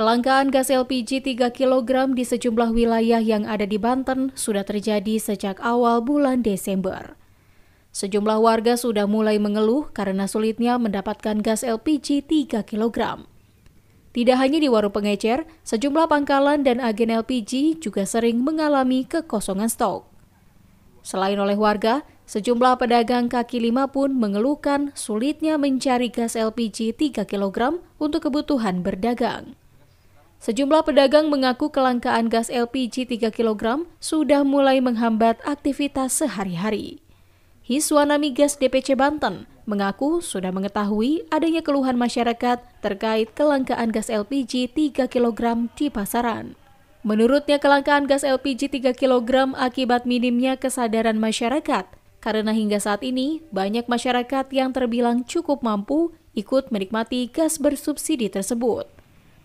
Kelangkaan gas LPG 3 kg di sejumlah wilayah yang ada di Banten sudah terjadi sejak awal bulan Desember. Sejumlah warga sudah mulai mengeluh karena sulitnya mendapatkan gas LPG 3 kg. Tidak hanya di warung pengecer, sejumlah pangkalan dan agen LPG juga sering mengalami kekosongan stok. Selain oleh warga, sejumlah pedagang kaki lima pun mengeluhkan sulitnya mencari gas LPG 3 kg untuk kebutuhan berdagang. Sejumlah pedagang mengaku kelangkaan gas LPG 3 kg sudah mulai menghambat aktivitas sehari-hari. Hiswana Migas DPC Banten mengaku sudah mengetahui adanya keluhan masyarakat terkait kelangkaan gas LPG 3 kg di pasaran. Menurutnya kelangkaan gas LPG 3 kg akibat minimnya kesadaran masyarakat karena hingga saat ini banyak masyarakat yang terbilang cukup mampu ikut menikmati gas bersubsidi tersebut.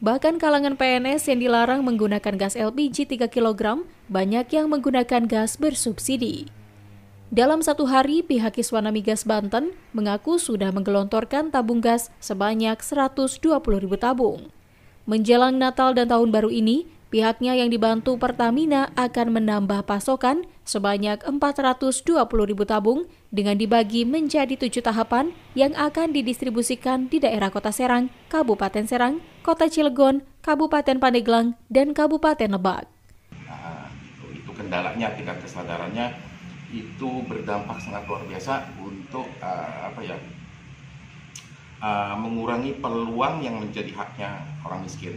Bahkan kalangan PNS yang dilarang menggunakan gas LPG 3 kg, banyak yang menggunakan gas bersubsidi. Dalam satu hari, pihak Kiswana Migas Banten mengaku sudah menggelontorkan tabung gas sebanyak 120 ribu tabung. Menjelang Natal dan Tahun Baru ini, pihaknya yang dibantu Pertamina akan menambah pasokan sebanyak 420 ribu tabung dengan dibagi menjadi tujuh tahapan yang akan didistribusikan di daerah Kota Serang, Kabupaten Serang, Kota Cilegon, Kabupaten Pandeglang, dan Kabupaten Lebak. Nah, itu kendalanya tingkat kesadarannya itu berdampak sangat luar biasa untuk uh, apa ya uh, mengurangi peluang yang menjadi haknya orang miskin.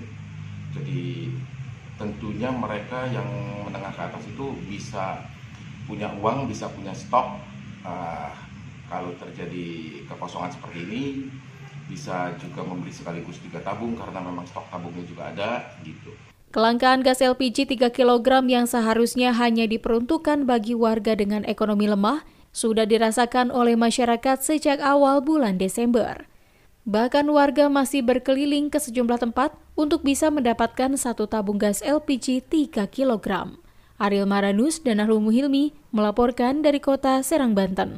Jadi tentunya mereka yang menengah ke atas itu bisa punya uang, bisa punya stok. Uh, kalau terjadi kekosongan seperti ini, bisa juga membeli sekaligus tiga tabung karena memang stok tabungnya juga ada gitu. Kelangkaan gas LPG 3 kg yang seharusnya hanya diperuntukkan bagi warga dengan ekonomi lemah sudah dirasakan oleh masyarakat sejak awal bulan Desember. Bahkan warga masih berkeliling ke sejumlah tempat untuk bisa mendapatkan satu tabung gas LPG 3 kg. Ariel Maranus dan Ahlumu Hilmi melaporkan dari kota Serang, Banten.